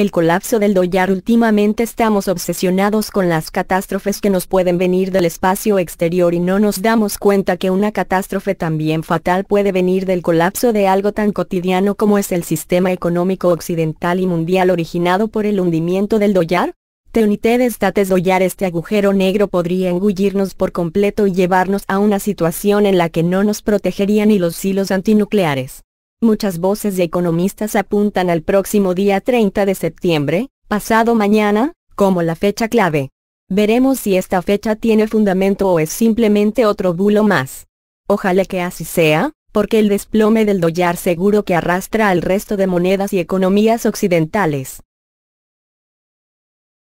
el colapso del dólar últimamente estamos obsesionados con las catástrofes que nos pueden venir del espacio exterior y no nos damos cuenta que una catástrofe también fatal puede venir del colapso de algo tan cotidiano como es el sistema económico occidental y mundial originado por el hundimiento del dólar. Te de states doyar este agujero negro podría engullirnos por completo y llevarnos a una situación en la que no nos protegerían ni los hilos antinucleares. Muchas voces de economistas apuntan al próximo día 30 de septiembre, pasado mañana, como la fecha clave. Veremos si esta fecha tiene fundamento o es simplemente otro bulo más. Ojalá que así sea, porque el desplome del dólar seguro que arrastra al resto de monedas y economías occidentales.